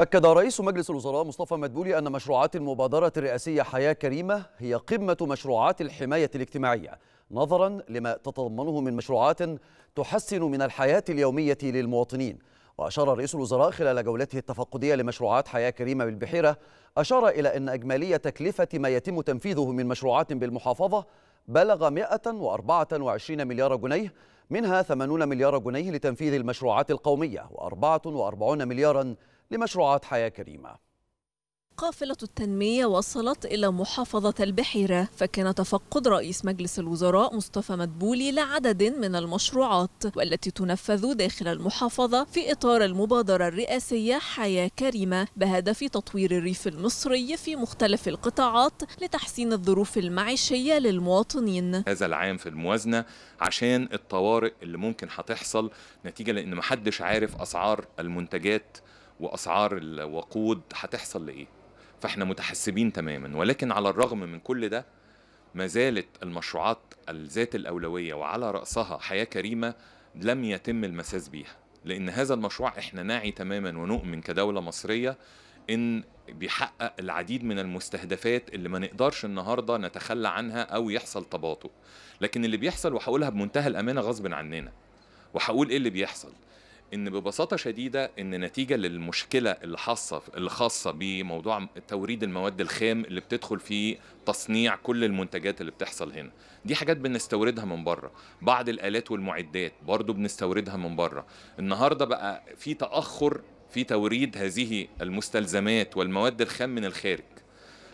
أكد رئيس مجلس الوزراء مصطفى مدبولي أن مشروعات المبادرة الرئاسية حياة كريمة هي قمة مشروعات الحماية الاجتماعية نظرا لما تتضمنه من مشروعات تحسن من الحياة اليومية للمواطنين وأشار رئيس الوزراء خلال جولته التفقدية لمشروعات حياة كريمة بالبحيرة أشار إلى أن أجمالية تكلفة ما يتم تنفيذه من مشروعات بالمحافظة بلغ 124 مليار جنيه منها 80 مليار جنيه لتنفيذ المشروعات القومية و44 مليارا لمشروعات حياة كريمة قافلة التنمية وصلت إلى محافظة البحيرة فكان تفقد رئيس مجلس الوزراء مصطفى مدبولي لعدد من المشروعات والتي تنفذ داخل المحافظة في إطار المبادرة الرئاسية حياة كريمة بهدف تطوير الريف المصري في مختلف القطاعات لتحسين الظروف المعيشية للمواطنين هذا العام في الموازنة عشان الطوارئ اللي ممكن هتحصل نتيجة لأن محدش عارف أسعار المنتجات واسعار الوقود هتحصل لايه فاحنا متحسبين تماما ولكن على الرغم من كل ده ما زالت المشروعات ذات الاولويه وعلى راسها حياه كريمه لم يتم المساس بيها لان هذا المشروع احنا ناعي تماما ونؤمن كدوله مصريه ان بيحقق العديد من المستهدفات اللي ما نقدرش النهارده نتخلى عنها او يحصل تباطؤ لكن اللي بيحصل وهقولها بمنتهى الامانه غصب عننا وهقول ايه اللي بيحصل ان ببساطه شديده ان نتيجه للمشكله اللي حاصه الخاصه بموضوع توريد المواد الخام اللي بتدخل في تصنيع كل المنتجات اللي بتحصل هنا دي حاجات بنستوردها من بره بعض الالات والمعدات برضو بنستوردها من بره النهارده بقى في تاخر في توريد هذه المستلزمات والمواد الخام من الخارج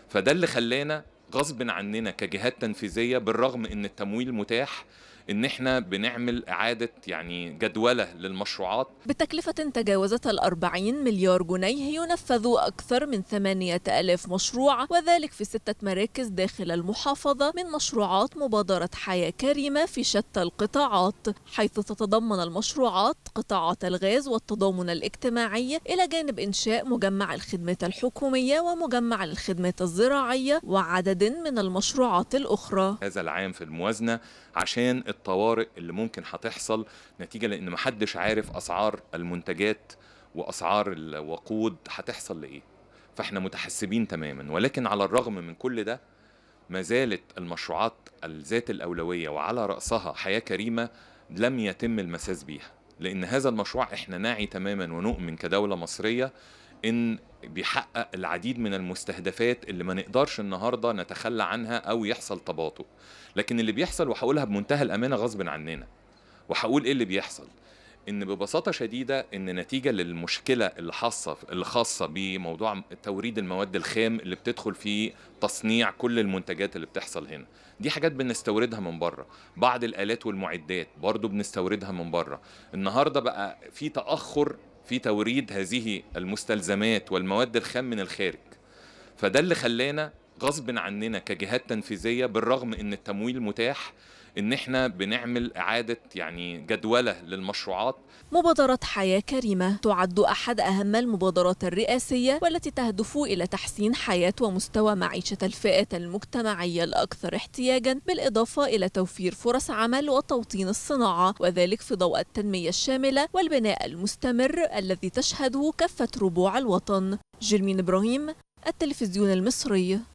فده اللي خلانا غصب عننا كجهات تنفيذيه بالرغم ان التمويل متاح ان احنا بنعمل اعاده يعني جدوله للمشروعات بتكلفه تجاوزت ال 40 مليار جنيه ينفذ اكثر من 8000 مشروع وذلك في سته مراكز داخل المحافظه من مشروعات مبادره حياه كريمه في شتى القطاعات حيث تتضمن المشروعات قطاعات الغاز والتضامن الاجتماعي الى جانب انشاء مجمع الخدمات الحكوميه ومجمع للخدمات الزراعيه وعدد من المشروعات الاخرى هذا العام في الموازنه عشان الطوارئ اللي ممكن هتحصل نتيجه لان محدش عارف اسعار المنتجات واسعار الوقود هتحصل لايه فاحنا متحسبين تماما ولكن على الرغم من كل ده ما زالت المشروعات ذات الاولويه وعلى راسها حياه كريمه لم يتم المساس بيها لان هذا المشروع احنا ناعي تماما ونؤمن كدوله مصريه ان بيحقق العديد من المستهدفات اللي ما نقدرش النهارده نتخلى عنها او يحصل تباطؤ لكن اللي بيحصل وهقولها بمنتهى الامانه غصب عننا وهقول ايه اللي بيحصل ان ببساطه شديده ان نتيجه للمشكله اللي الخاصه بموضوع توريد المواد الخام اللي بتدخل في تصنيع كل المنتجات اللي بتحصل هنا دي حاجات بنستوردها من بره بعض الالات والمعدات برضو بنستوردها من بره النهارده بقى في تاخر في توريد هذه المستلزمات والمواد الخام من الخارج فده اللي خلانا غصب عننا كجهات تنفيذيه بالرغم ان التمويل متاح ان احنا بنعمل اعاده يعني جدوله للمشروعات مبادره حياه كريمه تعد احد اهم المبادرات الرئاسيه والتي تهدف الى تحسين حياه ومستوى معيشه الفئه المجتمعيه الاكثر احتياجا بالاضافه الى توفير فرص عمل وتوطين الصناعه وذلك في ضوء التنميه الشامله والبناء المستمر الذي تشهده كافه ربوع الوطن جيرمين ابراهيم التلفزيون المصري